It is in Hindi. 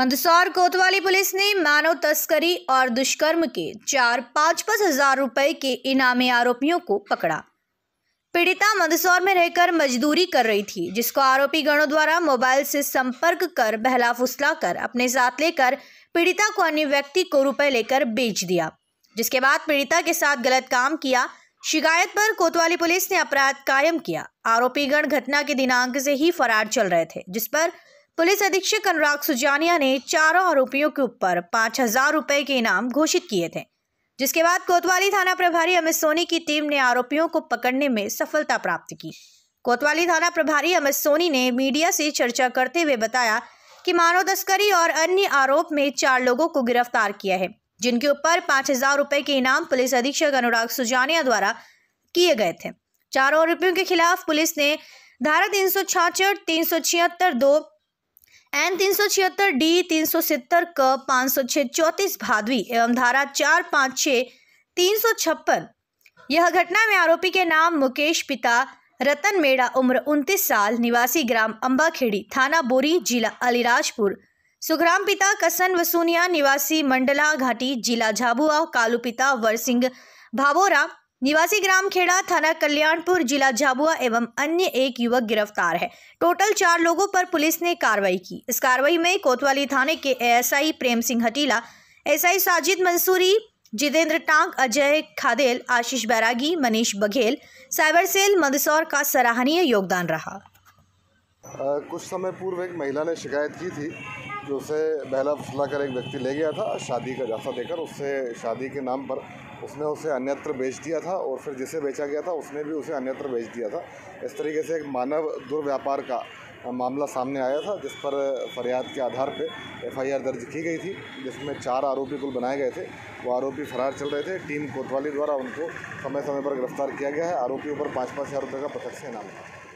मंदसौर कोतवाली पुलिस ने मानव तस्करी और दुष्कर्म के चार पाँच पाँच हजार रुपए के इनामी आरोपियों को पकड़ा पीड़िता मंदसौर में रहकर मजदूरी कर रही थी जिसको आरोपी गणों द्वारा मोबाइल से संपर्क कर बहला फुसला कर अपने साथ लेकर पीड़िता को अन्य व्यक्ति को रुपए लेकर बेच दिया जिसके बाद पीड़िता के साथ गलत काम किया शिकायत पर कोतवाली पुलिस ने अपराध कायम किया आरोपी गण घटना के दिनांक से ही फरार चल रहे थे जिस पर पुलिस अधीक्षक अनुराग सुजानिया ने चारों आरोपियों के ऊपर पांच हजार रुपये के इनाम घोषित किए थे जिसके बाद कोतवाली थाना प्रभारी अमित सोनी की टीम ने आरोपियों को पकड़ने में सफलता प्राप्त की कोतवाली थाना प्रभारी अमित सोनी ने मीडिया से चर्चा करते हुए बताया कि मानव तस्करी और अन्य आरोप में चार लोगों को गिरफ्तार किया है जिनके ऊपर पांच हजार रुपये के इनाम पुलिस अधीक्षक अनुराग सुजानिया द्वारा किए गए थे चारों आरोपियों के खिलाफ पुलिस ने धारा तीन सौ छाछठ तीन सौ छिहत्तर दो एन तीन सौ छिहत्तर डी तीन सौ सितर क पाँच सौ छः चौंतीस भादवी एवं धारा चार पाँच छः तीन सौ छप्पन यह घटना में आरोपी के नाम मुकेश पिता रतन मेड़ा उम्र उनतीस साल निवासी ग्राम अम्बाखेड़ी थाना बोरी जिला अलीराजपुर सुखराम पिता कसन वसूनिया निवासी मंडला घाटी जिला झाबुआ कालू पिता वरसिंह भाबोरा निवासी ग्राम खेड़ा थाना कल्याणपुर जिला झाबुआ एवं अन्य एक युवक गिरफ्तार है टोटल चार लोगों पर पुलिस ने कार्रवाई की इस कार्रवाई में कोतवाली थाने के ASI Prem Singh Hatila SI Sajid Mansuri Jitendra Tang Ajay Khadel Ashish Bairagi Manish Baghel cyber cell Mandsaur का सराहनीय योगदान रहा आ, कुछ समय पूर्व एक महिला ने शिकायत की थी जो उसे बहला फुसला कर एक व्यक्ति ले गया था शादी का जासा देकर उससे शादी के नाम पर उसने उसे अन्यत्र बेच दिया था और फिर जिसे बेचा गया था उसने भी उसे अन्यत्र बेच दिया था इस तरीके से एक मानव दुर्व्यापार का मामला सामने आया था जिस पर फरियाद के आधार पर एफआईआर दर्ज की गई थी जिसमें चार आरोपी कुल बनाए गए थे वो आरोपी फरार चल रहे थे टीम कोतवाली द्वारा उनको समय समय पर गिरफ्तार किया गया है आरोपियों पर पाँच पाँच हज़ार रुपये का पथक से इनाम था